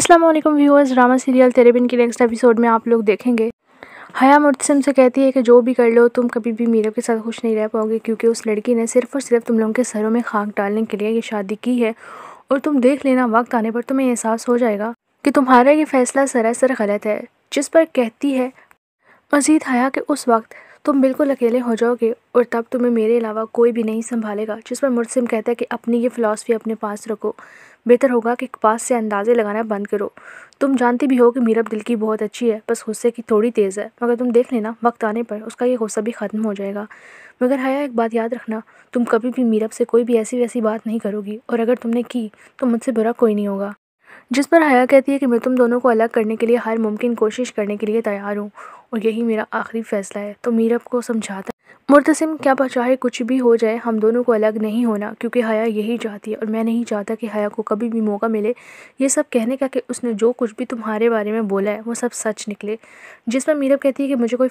अस्सलाम वालेकुम viewers drama serial तेरेबिन के नेक्स्ट एपिसोड में आप लोग देखेंगे हया मुर्तसिम से कहती है कि जो भी कर लो तुम कभी भी मीरब के साथ खुश नहीं रह पाओगे क्योंकि उस लड़की ने सिर्फ और सिर्फ तुम लोगों के सरों में खाक डालने के लिए ये शादी की है और तुम देख लेना वक्त आने पर तुम्हें एहसास हो जाएगा कि तुम्हारा ये फ़ैसला सरासर गलत है जिस पर कहती है मजीद हया कि उस वक्त तुम बिल्कुल अकेले हो जाओगे और तब तुम्हें मेरे अलावा कोई भी नहीं संभालेगा जिस पर मुर्तसिम कहता है कि अपनी ये फ़िलासफ़ी अपने पास रखो बेहतर होगा कि पास से अंदाज़े लगाना बंद करो तुम जानती भी हो कि मीरब दिल की बहुत अच्छी है बस गुस्से की थोड़ी तेज़ है मगर तुम देख लेना वक्त आने पर उसका ये गुस्सा भी ख़त्म हो जाएगा मगर हया एक बात याद रखना तुम कभी भी मीरब से कोई भी ऐसी वैसी बात नहीं करोगी और अगर तुमने की तो मुझसे बुरा कोई नहीं होगा जिस पर हया कहती है कि मैं तुम दोनों को अलग करने के लिए हर मुमकिन कोशिश करने के लिए तैयार हूँ और यही मेरा आखिरी फैसला है तो मीरब को समझाता मुर्तसिम क्या चाहे कुछ भी हो जाए हम दोनों को अलग नहीं होना क्योंकि हया यही चाहती है और मैं नहीं चाहता कि हया को कभी भी मौका मिले ये सब कहने का कि उसने जो कुछ भी तुम्हारे बारे में बोला है वो सब सच निकले जिस पर मीरब कहती है कि मुझे कोई